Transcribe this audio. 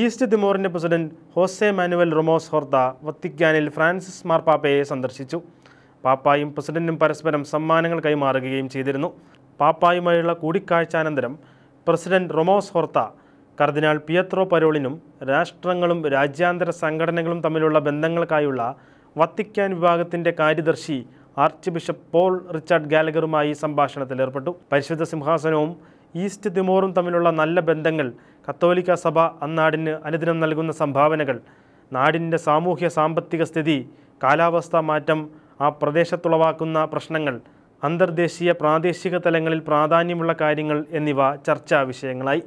east തിമോറിൻ്റെ president Jose Manuel Ramos Horta വത്തിക്കാനിൽ Francis മാർപ്പാപ്പയെ സന്ദർശിച്ചു പാപ്പായും പ്രസിഡന്റും പരസ്പരം സമ്മാനങ്ങൾ കൈമാറുകയും ചെയ്തിരുന്നു പാപ്പായുമായുള്ള കൂടിക്കാഴ്ചാനന്തരം പ്രസിഡന്റ് റൊമോസ് ഹോർത്ത കർദിനാൾ പിയത്രോ പരോളിനും രാഷ്ട്രങ്ങളും രാജ്യാന്തര സംഘടനകളും തമ്മിലുള്ള ബന്ധങ്ങൾക്കായുള്ള വത്തിക്കാൻ വിഭാഗത്തിൻ്റെ കാര്യദർശി ആർച്ച് ബിഷപ്പ് പോൾ റിച്ചാർഡ് ഗാലഗറുമായി സംഭാഷണത്തിലേർപ്പെട്ടു പരിശുദ്ധ സിംഹാസനവും ഈസ്റ്റ് തിമോറും തമ്മിലുള്ള നല്ല ബന്ധങ്ങൾ കത്തോലിക്ക സഭ അന്നാടിന് അനുദിനം നൽകുന്ന സംഭാവനകൾ നാടിൻ്റെ സാമൂഹ്യ സാമ്പത്തിക സ്ഥിതി കാലാവസ്ഥാ മാറ്റം ആ പ്രദേശത്തുളവാക്കുന്ന പ്രശ്നങ്ങൾ അന്തർദേശീയ പ്രാദേശിക തലങ്ങളിൽ പ്രാധാന്യമുള്ള കാര്യങ്ങൾ എന്നിവ ചർച്ചാ വിഷയങ്ങളായി